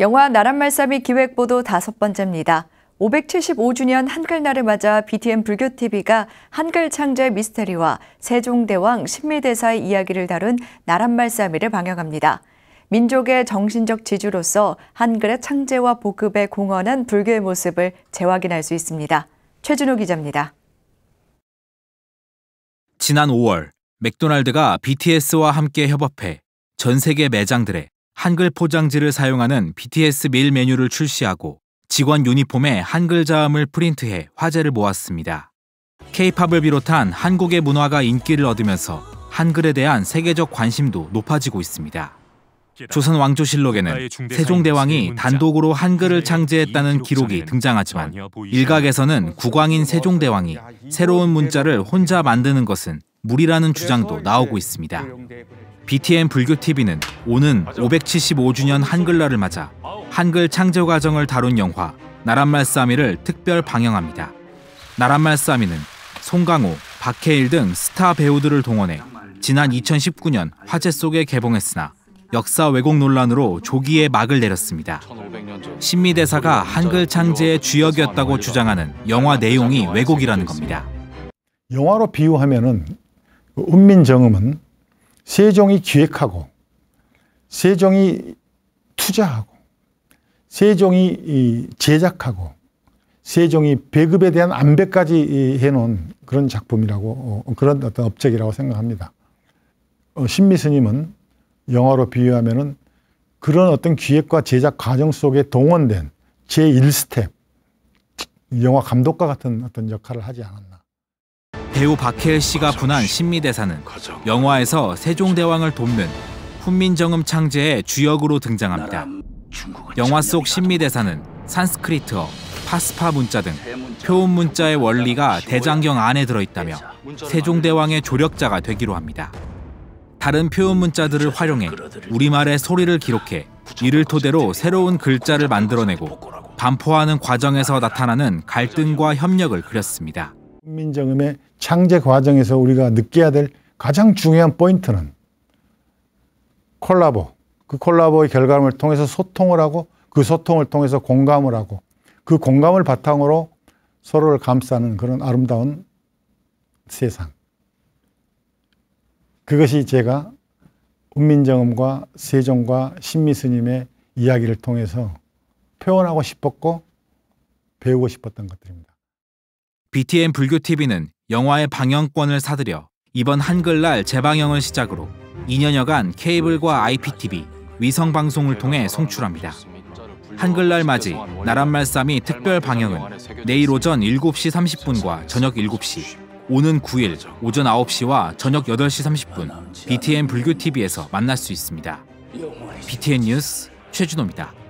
영화 나란말싸미 기획보도 다섯 번째입니다. 575주년 한글날을 맞아 BTN 불교TV가 한글 창제 미스테리와 세종대왕 신미대사의 이야기를 다룬 나란말싸미를 방영합니다. 민족의 정신적 지주로서 한글의 창제와 보급에 공헌한 불교의 모습을 재확인할 수 있습니다. 최준호 기자입니다. 지난 5월 맥도날드가 BTS와 함께 협업해 전 세계 매장들의 한글 포장지를 사용하는 BTS 메일 메뉴를 출시하고 직원 유니폼에 한글 자음을 프린트해 화제를 모았습니다. K-팝을 비롯한 한국의 문화가 인기를 얻으면서 한글에 대한 세계적 관심도 높아지고 있습니다. 조선 왕조실록에는 세종대왕이 단독으로 한글을 네, 창제했다는 기록이 등장하지만 일각에서는 국왕인 세종대왕이 새로운 문자를 혼자 만드는 것은 무리라는 주장도 나오고 있습니다. BTN 불교 TV는 오는 575주년 한글날을 맞아 한글 창조 과정을 다룬 영화 나란말 싸미를 특별 방영합니다. 나란말 싸미는 송강호, 박해일 등 스타 배우들을 동원해 지난 2019년 화제 속에 개봉했으나 역사 왜곡 논란으로 조기에 막을 내렸습니다. 신미대사가 음, 한글 창제의 주역이었다고 주장하는 영화 내용이 왜곡이라는 겁니다. 영화로 비유하면은 은민정음은 그 세종이 기획하고 세종이 투자하고 세종이 제작하고 세종이 배급에 대한 안배까지 해놓은 그런 작품이라고 어, 그런 어떤 업적이라고 생각합니다. 어, 신미 스님은 영화로 비유하면은 그런 어떤 기획과 제작 과정 속에 동원된 제1스텝 영화 감독과 같은 어떤 역할을 하지 않았나. 배우 박해일 씨가 분한 신미대사는 영화에서 세종대왕을 돕는 훈민정음 창제의 주역으로 등장합니다. 영화 속 신미대사는 산스크리트어, 파스파 문자 등 표음 문자의 원리가 대장경 안에 들어있다며 세종대왕의 조력자가 되기로 합니다. 다른 표음 문자들을 활용해 우리말의 소리를 기록해 이를 토대로 새로운 글자를 만들어내고 반포하는 과정에서 나타나는 갈등과 협력을 그렸습니다. 국민정음의 창제 과정에서 우리가 느껴야 될 가장 중요한 포인트는 콜라보. 그 콜라보의 결과물 을 통해서 소통을 하고 그 소통을 통해서 공감을 하고 그 공감을 바탕으로 서로를 감싸는 그런 아름다운 세상. 그것이 제가 운민정음과 세종과 신미스님의 이야기를 통해서 표현하고 싶었고 배우고 싶었던 것들입니다. BTN 불교TV는 영화의 방영권을 사들여 이번 한글날 재방영을 시작으로 2년여간 케이블과 IPTV, 위성방송을 통해 송출합니다. 한글날 맞이 나란말싸미 특별 방영은 내일 오전 7시 30분과 저녁 7시, 오는 9일 오전 9시와 저녁 8시 30분 BTN 불교TV에서 만날 수 있습니다. BTN 뉴스 최준호입니다.